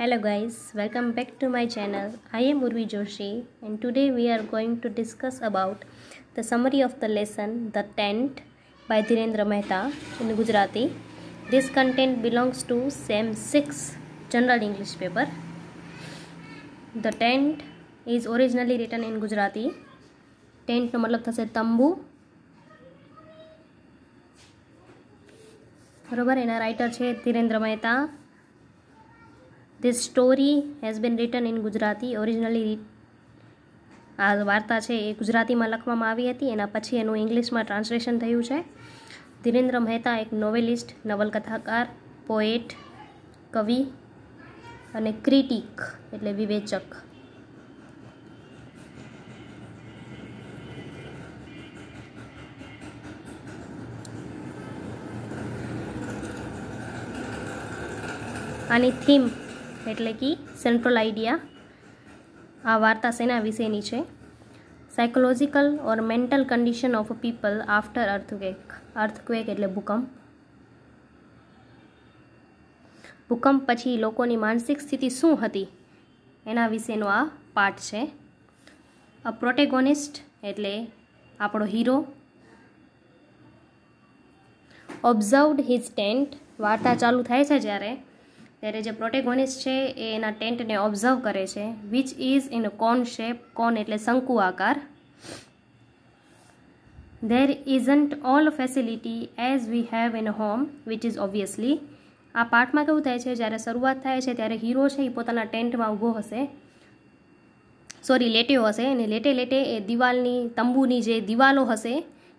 hello guys welcome back to my channel i am urvi joshi and today we are going to discuss about the summary of the lesson the tent by dhirendra mehta in gujarati this content belongs to sem 6 general english paper the tent is originally written in gujarati tent નો મતલબ થશે તંબુ બરોબર એના writer છે Dhirendra Mehta this story has been written in Gujarati originally આ વાર્તા છે એ ગુજરાતીમાં લખવામાં આવી હતી એના પછી એનું ઇંગ્લિશમાં ટ્રાન્સલેશન થયું છે ધીરેન્દ્ર મહેતા એક નોવેલિસ્ટ નવલકથાકાર પોએટ કવિ અને ક્રિટિક એટલે વિવેચક આની થીમ એટલે કે સેન્ટ્રલ આઈડિયા આ વાર્તા સેના વિશેની છે psychological or mental condition of people after earthquake earthquake એટલે ભૂકંપ ભૂકંપ પછી લોકોની માનસિક સ્થિતિ શું હતી એના વિશેનો આ પાઠ છે અ પ્રોટેગોનિસ્ટ એટલે આપણો હીરો ઓબ્ઝર્વડ હિઝ ટેન્ટ વાર્તા ચાલુ થાય છે જ્યારે ત્યારે જે પ્રોટેગોનિસ્ટ છે એ એના ટેન્ટને ઓબ્ઝર્વ કરે છે which is in cone shape cone એટલે શંકુ આકાર there isn't all facility as we have in home which is obviously આ પાર્ટમાં કેવું થાય છે જ્યારે શરૂઆત થાય છે ત્યારે હીરો છે એ પોતાના ટેન્ટમાં ઊભો હશે સોરી લેટ્યો હશે અને લેટે લેટે એ દિવાલની તંબુની જે દિવાલો હશે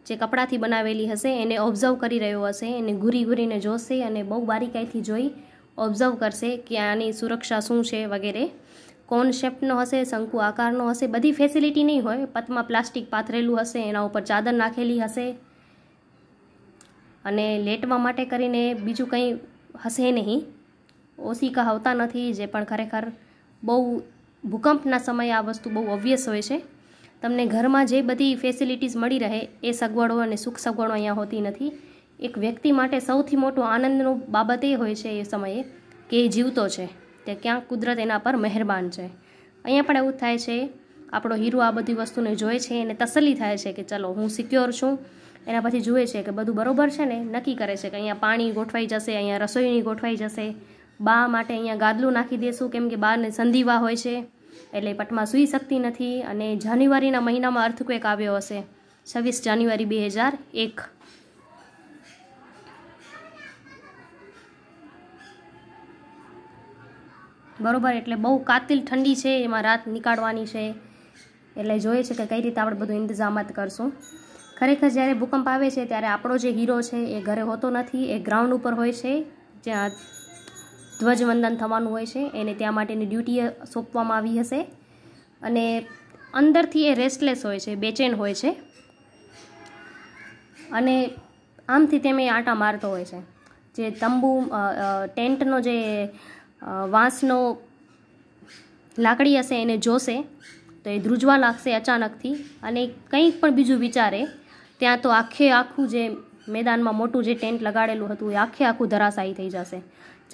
જે કપડાથી બનાવેલી હશે એને ઓબ્ઝર્વ કરી રહ્યો હશે એને ઘૂરી ઘૂરીને જોશે અને બહુ બારીકાઈથી જોઈ ઓબ્ઝર્વ કરશે કે આની સુરક્ષા શું છે વગેરે કોન શેપનો હશે શંકુ આકારનો હશે બધી ફેસિલિટી નહીં હોય પતમાં પ્લાસ્ટિક પાથરેલું હશે એના ઉપર ચાદર નાખેલી હશે અને લેટવા માટે કરીને બીજું કંઈ હશે નહીં ઓશિકા આવતા નથી જે પણ ખરેખર બહુ ભૂકંપના સમયે આ વસ્તુ બહુ ઓબ્વિયસ હોય છે તમને ઘરમાં જે બધી ફેસિલિટીઝ મળી રહે એ સગવડો અને સુખ સગવડો અહીંયા હોતી નથી એક વ્યક્તિ માટે સૌથી મોટો આનંદનું બાબત એ હોય છે એ સમયે કે એ જીવતો છે તે ક્યાંક કુદરત એના પર મહેરબાન છે અહીંયા પણ એવું થાય છે આપણો હીરો આ બધી વસ્તુને જોઈ છે એને તસલ્લી થાય છે કે ચલો હું સિક્યોર છું એના પછી જુએ છે કે બધું બરોબર છે ને નક્કી કરે છે કે અહીંયા પાણી ગોઠવાઈ જશે અહીંયા રસોઈની ગોઠવાઈ જશે બા માટે અહીંયા ગાદલું નાખી દેશું કેમ કે બાને સંધિવા હોય છે એટલે પટમાં સૂઈ શકતી નથી અને જાન્યુઆરીના મહિનામાં અર્થક્વેક આવ્યો હશે છવ્વીસ જાન્યુઆરી બે હજાર એક બરાબર એટલે બહુ કાતિલ ઠંડી છે એમાં રાત નીકાળવાની છે એટલે જોઈએ છે કે કઈ રીતે આપણે બધું ઇંતજામાત કરશું ખરેખર જ્યારે ભૂકંપ આવે છે ત્યારે આપણો જે હીરો છે એ ઘરે હોતો નથી એ ગ્રાઉન્ડ ઉપર હોય છે જ્યાં ધ્વજવંદન થવાનું હોય છે એને ત્યાં માટેની ડ્યુટી સોંપવામાં આવી હશે અને અંદરથી એ રેસ્ટલેસ હોય છે બેચેન હોય છે અને આમથી તેમ એ આંટા મારતો હોય છે જે તંબુ ટેન્ટનો જે વાંસનો લાકડી હશે એને જોશે તો એ ધ્રુજવા લાગશે અચાનકથી અને કંઈક પણ બીજું વિચારે ત્યાં તો આખે આખું જે મેદાનમાં મોટું જે ટેન્ટ લગાડેલું હતું એ આખે આખું ધરાશાયી થઈ જશે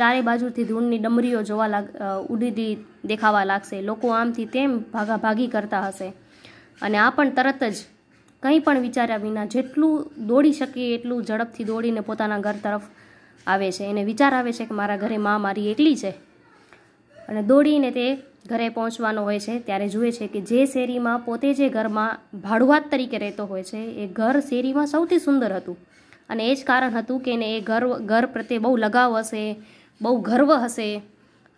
ચારે બાજુથી ધૂળની ડમરીઓ જોવા લાગ ઉડીતી દેખાવા લાગશે લોકો આમથી તેમ ભાગા ભાગી કરતા હશે અને આ પણ તરત જ કંઈ પણ વિચાર્યા વિના જેટલું દોડી શકીએ એટલું ઝડપથી દોડીને પોતાના ઘર તરફ આવે છે એને વિચાર આવે છે કે મારા ઘરે મા મારી એકલી છે અને દોડીને તે ઘરે પહોંચવાનો હોય છે ત્યારે જુએ છે કે જે શેરીમાં પોતે જે ઘરમાં ભાડુઆત તરીકે રહેતો હોય છે એ ઘર શેરીમાં સૌથી સુંદર હતું અને એ જ કારણ હતું કે એને એ ઘર ઘર પ્રત્યે બહુ લગાવ હશે બહુ ગર્વ હશે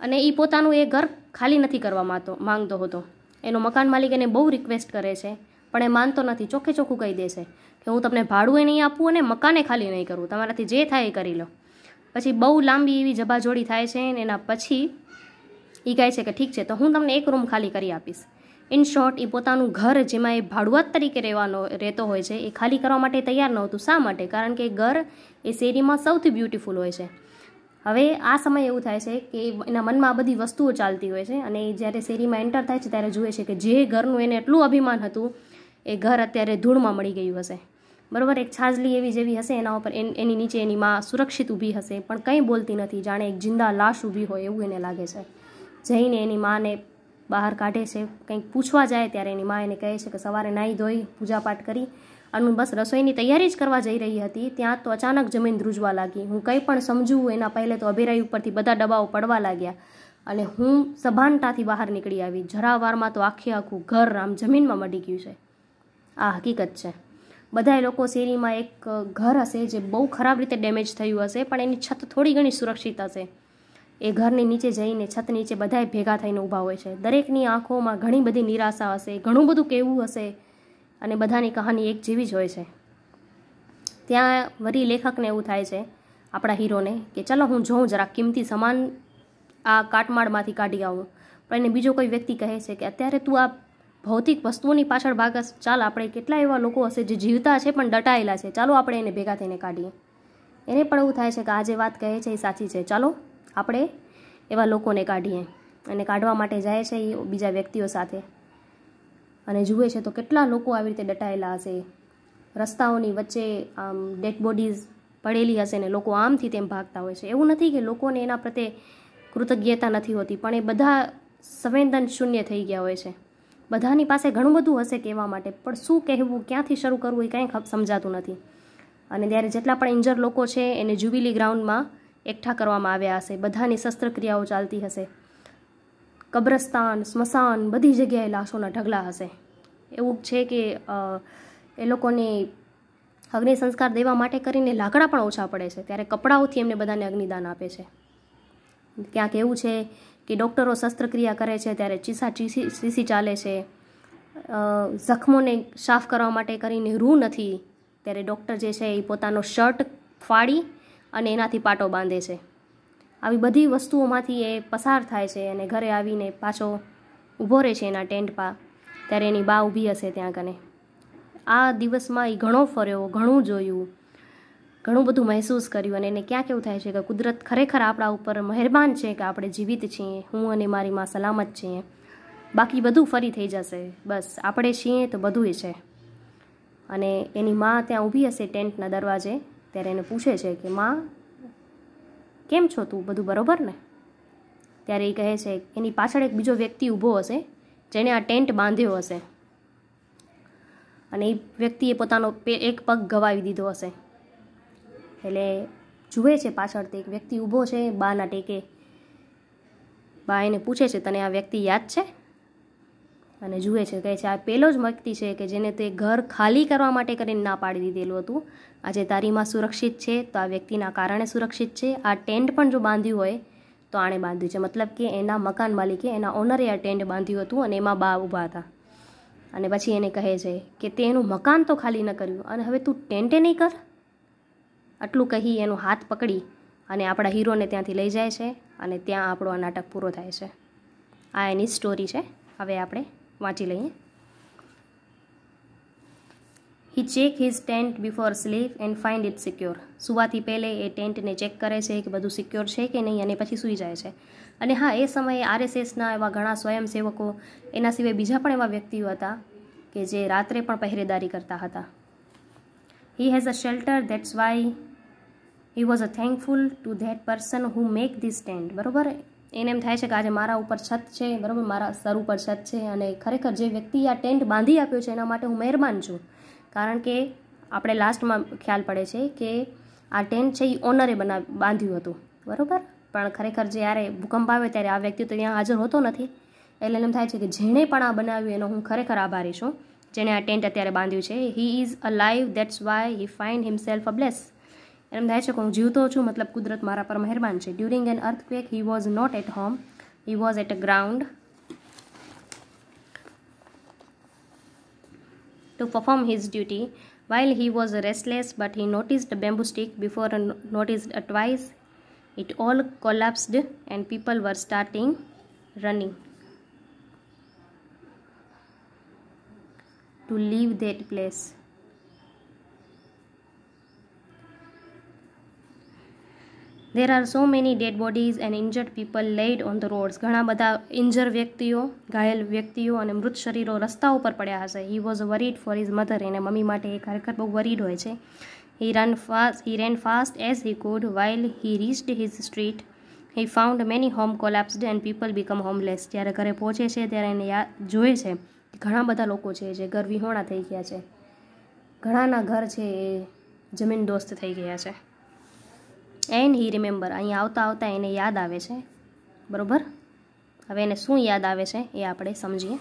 અને એ પોતાનું એ ઘર ખાલી નથી કરવા માંગતો માંગતો હતો એનો મકાન માલિક એને બહુ રિક્વેસ્ટ કરે છે પણ એ માનતો નથી ચોખ્ખે ચોખ્ખું કહી દેશે કે હું તમને ભાડું નહીં આપવું અને મકાને ખાલી નહીં કરવું તમારાથી જે થાય એ કરી લો પછી બહુ લાંબી એવી જબાજોડી થાય છે ને એના પછી એ કહે છે કે ઠીક છે તો હું તમને એક રૂમ ખાલી કરી આપીશ ઇન શોર્ટ એ પોતાનું ઘર જેમાં એ ભાડુઆત તરીકે રહેવાનો રહેતો હોય છે એ ખાલી કરવા માટે તૈયાર નહોતું શા માટે કારણ કે ઘર એ શેરીમાં સૌથી બ્યુટીફુલ હોય છે હવે આ સમયે એવું થાય છે કે એના મનમાં આ બધી વસ્તુઓ ચાલતી હોય છે અને એ જ્યારે શેરીમાં એન્ટર થાય છે ત્યારે જુએ છે કે જે ઘરનું એને એટલું અભિમાન હતું એ ઘર અત્યારે ધૂળમાં મળી ગયું હશે બરાબર એક છાજલી એવી જેવી હશે એના ઉપર એની નીચે એની માં સુરક્ષિત ઊભી હશે પણ કંઈ બોલતી નથી જાણે એક જિંદા લાશ ઊભી હોય એવું એને લાગે છે જઈને એની માને બહાર કાઢે છે કંઈક પૂછવા જાય ત્યારે એની મા એને કહે છે કે સવારે નાહી ધોઈ પૂજાપાઠ કરી અને બસ રસોઈની તૈયારી જ કરવા જઈ રહી હતી ત્યાં તો અચાનક જમીન ધ્રુજવા લાગી હું કંઈ પણ સમજવું એના પહેલે તો અભેરાઈ ઉપરથી બધા ડબ્બાઓ પડવા લાગ્યા અને હું સભાનતાથી બહાર નીકળી આવી જરાવારમાં તો આખે આખું ઘર આમ જમીનમાં મડી ગયું છે આ હકીકત છે બધાય લોકો શેરીમાં એક ઘર હશે જે બહુ ખરાબ રીતે ડેમેજ થયું હશે પણ એની છત થોડી ઘણી સુરક્ષિત હશે એ ઘરની નીચે જઈને છત નીચે બધાએ ભેગા થઈને ઊભા હોય છે દરેકની આંખોમાં ઘણી બધી નિરાશા હશે ઘણું બધું કહેવું હશે અને બધાની કહાની એક જેવી જ હોય છે ત્યાં વરી લેખકને એવું થાય છે આપણા હીરોને કે ચાલો હું જોઉં જરા કિંમતી સમાન આ કાટમાળમાંથી કાઢી આવું પણ એને બીજો કોઈ વ્યક્તિ કહે છે કે અત્યારે તું આ ભૌતિક વસ્તુઓની પાછળ ભાગસ ચાલ આપણે કેટલા એવા લોકો હશે જે જીવતા છે પણ દટાયેલા છે ચાલો આપણે એને ભેગા થઈને કાઢીએ એને પણ એવું થાય છે કે આ જે વાત કહે છે એ સાચી છે ચાલો આપણે એવા લોકોને કાઢીએ અને કાઢવા માટે જાય છે એ બીજા વ્યક્તિઓ સાથે અને જુએ છે તો કેટલા લોકો આવી રીતે દટાયેલા હશે રસ્તાઓની વચ્ચે આમ ડેડ બોડીઝ પડેલી હશે ને લોકો આમથી તેમ ભાગતા હોય છે એવું નથી કે લોકોને એના પ્રત્યે કૃતજ્ઞતા નથી હોતી પણ એ બધા સંવેદન શૂન્ય થઈ ગયા હોય છે બધાની પાસે ઘણું બધું હશે કહેવા માટે પણ શું કહેવું ક્યાંથી શરૂ કરવું એ કંઈ સમજાતું નથી અને ત્યારે જેટલા પણ ઇન્જર લોકો છે એને જુબીલી ગ્રાઉન્ડમાં એકઠા કરવામાં આવ્યા હશે બધાની શસ્ત્રક્રિયાઓ ચાલતી હશે કબ્રસ્તાન સ્મશાન બધી જગ્યાએ લાશોના ઢગલા હશે એવું છે કે એ લોકોને અગ્નિ સંસ્કાર દેવા માટે કરીને લાકડા પણ ઓછા પડે છે ત્યારે કપડાઓથી એમને બધાને અગ્નિદાન આપે છે ક્યાંક એવું છે કે ડૉક્ટરો શસ્ત્રક્રિયા કરે છે ત્યારે ચીસા ચીસી ચીસી ચાલે છે જખમોને સાફ કરવા માટે કરીને રૂ નથી ત્યારે ડૉક્ટર જે છે એ પોતાનો શર્ટ ફાડી અને એનાથી પાટો બાંધે છે આવી બધી વસ્તુઓમાંથી એ પસાર થાય છે અને ઘરે આવીને પાછો ઊભો રહે છે એના ટેન્ટ પા ત્યારે એની બા ઊભી હશે ત્યાં કને આ દિવસમાં એ ઘણો ફર્યો ઘણું જોયું ઘણું બધું મહેસૂસ કર્યું અને એને ક્યાં કેવું થાય છે કે કુદરત ખરેખર આપણા ઉપર મહેરબાન છે કે આપણે જીવિત છીએ હું અને મારી માં સલામત છીએ બાકી બધું ફરી થઈ જશે બસ આપણે છીએ તો બધું છે અને એની માં ત્યાં ઊભી હશે ટેન્ટના દરવાજે ત્યારે એને પૂછે છે કે માં કેમ છો તું બધું બરોબર ને ત્યારે એ કહે છે એની પાછળ એક બીજો વ્યક્તિ ઊભો હશે જેણે આ ટેન્ટ બાંધ્યો હશે અને એ વ્યક્તિએ પોતાનો એક પગ ગવાવી દીધો હશે એટલે જુએ છે પાછળ તે એક વ્યક્તિ ઊભો છે બાના ટેકે બા એને પૂછે છે તને આ વ્યક્તિ યાદ છે અને જુએ છે કહે છે આ પેલો જ વ્યક્તિ છે કે જેને તે ઘર ખાલી કરવા માટે કરીને ના પાડી દીધેલું હતું આજે તારીમાં સુરક્ષિત છે તો આ વ્યક્તિના કારણે સુરક્ષિત છે આ ટેન્ટ પણ જો બાંધ્યું હોય તો આણે બાંધ્યું છે મતલબ કે એના મકાન માલિકે એના ઓનરે આ ટેન્ટ બાંધ્યું હતું અને એમાં બા ઊભા હતા અને પછી એને કહે છે કે તે એનું મકાન તો ખાલી ન કર્યું અને હવે તું ટેન્ટે નહીં કર આટલું કહી એનો હાથ પકડી અને આપણા હીરોને ત્યાંથી લઈ જાય છે અને ત્યાં આપણો આ નાટક પૂરો થાય છે આ એની સ્ટોરી છે હવે આપણે વાંચી લઈએ he check his tent before sleep and find it secure સુવાથી પહેલે એ ટેન્ટને ચેક કરે છે કે બધું સિક્યોર છે કે નહીં અને પછી સૂઈ જાય છે અને હા એ સમયે આરએસએસના એવા ઘણા સ્વયંસેવકો એના સિવાય બીજા પણ એવા વ્યક્તિઓ હતા કે જે રાત્રે પણ પહેરેદારી કરતા હતા he has a shelter that's why he was a thankful to that person who make this tent બરોબર એને એમ થાય છે કે આજે મારા ઉપર છત છે બરાબર મારા સર ઉપર છત છે અને ખરેખર જે વ્યક્તિ આ ટેન્ટ બાંધી આપ્યો છે એના માટે હું મહેરબાન છું કારણ કે આપણે લાસ્ટમાં ખ્યાલ પડે છે કે આ ટેન્ટ છે એ ઓનરે બના બાંધ્યું હતું બરાબર પણ ખરેખર જ્યારે ભૂકંપ આવે ત્યારે આ વ્યક્તિ તો ત્યાં હાજર હોતો નથી એટલે એમ થાય છે કે જેણે પણ આ બનાવ્યું એનો હું ખરેખર આભારી છું જેણે આ ટેન્ટ અત્યારે બાંધ્યું છે he is a live that's why he find himself a bless એમ થાય છે કે હું જીવતો છું મતલબ કુદરત મારા પર મહેરબાન છે during an earthquake he was not at home he was at a to perform his duty. While he was restless, but he noticed a bamboo stick before noticed a twice. It all collapsed and people were starting running to leave that place. There are so many dead bodies and injured people laid on the roads ઘણા બધા injure વ્યક્તિઓ ઘાયલ વ્યક્તિઓ અને મૃત શરીરો રસ્તા ઉપર પડ્યા હશે he was worried for his mother એને મમ્મી માટે એ ખરેખર બહુ વરીડ હોય છે he run fast he ran fast as he good while he reached his street he found many home collapsed and people become homeless જ્યારે ઘરે પહોંચે છે ત્યારે એને યાદ જોએ છે ઘણા બધા લોકો છે જે ઘર વિહોણા થઈ ગયા છે ઘણાના ઘર છે એ જમીન દોસ્ત થઈ ગયા છે એન્ડ હી રિમેમ્બર અહીંયા આવતા આવતા એને યાદ આવે છે બરાબર હવે એને શું યાદ આવે છે એ આપણે સમજીએ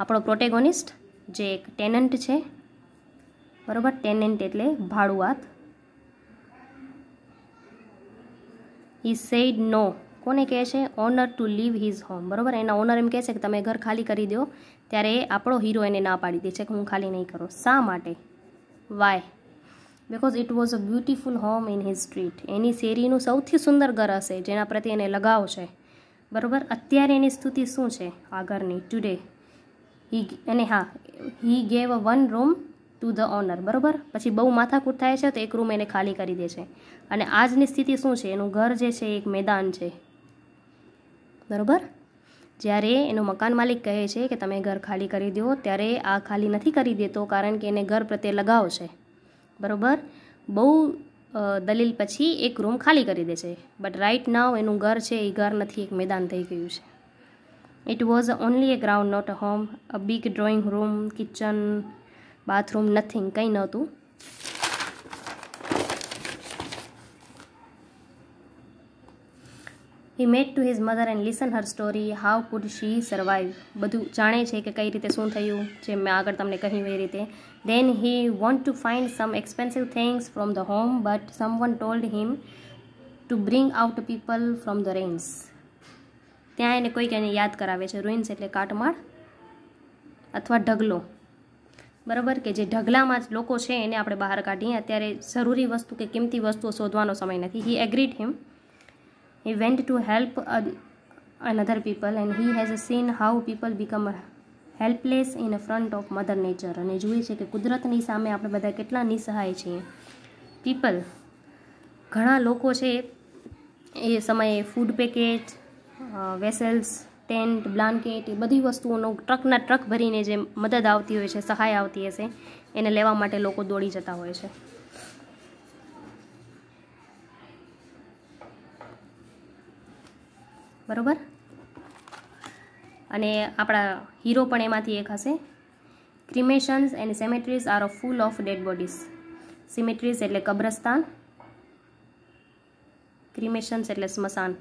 આપણો પ્રોટેગોનિસ્ટ જે એક ટેનન્ટ છે બરાબર ટેનન્ટ એટલે ભાડુઆત હી સેડ નો કોને કહે છે owner to leave his home બરાબર એના ઓનર એમ કહે છે કે તમે ઘર ખાલી કરી દો ત્યારે આપણો હીરો એને ના પાડી દે છે કે હું ખાલી નહીં કરું શા માટે why because it was a beautiful home in his street એની શેરીનું સૌથી સુંદર ઘર હશે જેના પ્રત્યે એને લગાવ છે બરાબર અત્યારે એની સ્તુતિ શું છે આ ઘરની ટુડે હી અને હા he gave a one room to the owner બરાબર પછી બહુ માથાકૂટ થાય છે તો એક રૂમ એને ખાલી કરી દે છે અને આજની સ્થિતિ શું છે એનું ઘર જે છે એક મેદાન છે બરાબર જ્યારે એનો મકાન માલિક કહે છે કે તમે ઘર ખાલી કરી દો ત્યારે આ ખાલી નથી કરી દેતો કારણ કે એને ઘર પ્રત્યે લગાવ છે બરાબર બહુ દલીલ પછી એક રૂમ ખાલી કરી દે છે બટ રાઈટ નાવ એનું ઘર છે એ ઘર નથી એક મેદાન થઈ ગયું છે it was only a ground not a home a big drawing room kitchen bathroom nothing કંઈ નહોતું he made to his mother and listen her story how could she survive બધું જાણે છે કે કઈ રીતે શું થયું જે મેં આગળ તમને કહ્યું એ રીતે then he want to find some expensive things from the home but someone told him to bring out people from the rains ત્યાં એને કોઈક એને યાદ કરાવે છે રૂઇન્સ એટલે કાટમાળ અથવા ઢગલો બરાબર કે જે ઢગલામાં જ લોકો છે એને આપણે બહાર કાઢીએ અત્યારે જરૂરી વસ્તુ કે કિંમતી વસ્તુઓ શોધવાનો સમય નથી he agreed him he went to help another people and he has seen how people become helpless in front of mother nature અને જોઈએ છે કે કુદરતની સામે આપણે બધા કેટલા નિસહાય છીએ પીપલ ઘણા લોકો છે એ સમયે food packet vessels tent blanket એ બધી વસ્તુઓનો ટ્રકના ટ્રક ભરીને જે મદદ આવતી હોય છે સહાય આવતી હશે એને લેવા માટે લોકો દોડી જતા હોય છે બરોબર અને આપણા હીરો પણ એમાંથી એક હશે cremations and cemeteries are full of dead bodies cemeteries એટલે કબ્રસ્તાન ક્રિમેશન્સ એટલે સ્મશાન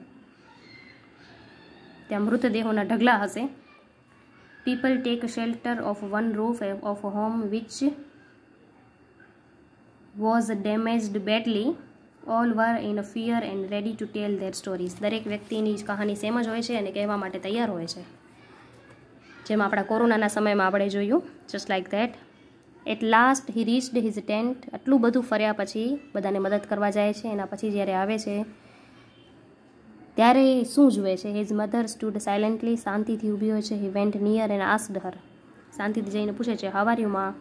ત્યાં મૃતદેહોના ઢગલા હશે people take shelter of one roof of home which was damaged badly all were in fear and ready to tell their stories દરેક વ્યક્તિની કહાની સેમ જ હોય છે અને કહેવા માટે તૈયાર હોય છે જેમ આપણા કોરોનાના સમયમાં આપણે જોયું just like that at last he reached his tent આટલું બધું ફર્યા પછી બધાને મદદ કરવા જાય છે એના પછી જ્યારે આવે છે ત્યારે શું જુએ છે હિઝ મધર સ્ટૂડ સાયલેન્ટલી શાંતિથી ઊભી હોય છે he went near and asked her શાંતિથી જઈને પૂછે છે હવાર્યુમાં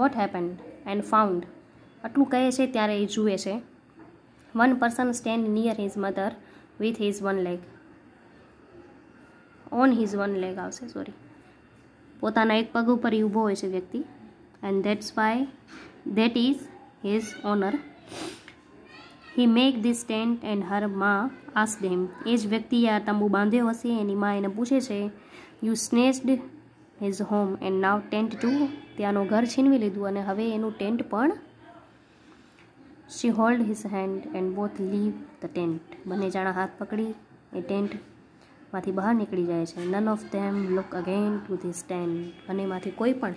વોટ હેપન્ડ એન્ડ ફાઉન્ડ આટલું કહે છે ત્યારે એ જુએ છે One person stand near his mother with his one leg. On his one leg આવશે સોરી પોતાના એક પગ ઉપર ઊભો હોય છે વ્યક્તિ and that's why that is his honour he make this tent and her માં આસ્ડ હેમ એ જ વ્યક્તિ આ તંબુ બાંધ્યો હશે એની માં એને પૂછે છે you snatched his home and now tent too ત્યાંનું ઘર છીનવી લીધું અને હવે એનું ટેન્ટ પણ she hold his hand and both leave the tent બંને જણા હાથ પકડી એ ટેન્ટમાંથી બહાર નીકળી જાય છે none of them look again to this tent બંનેમાંથી કોઈ પણ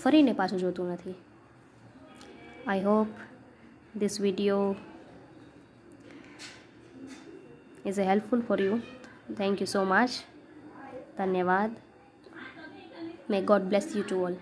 ફરીને પાછું જોતું નથી I hope this video is a helpful for you thank you so much ધન્યવાદ may God bless you to all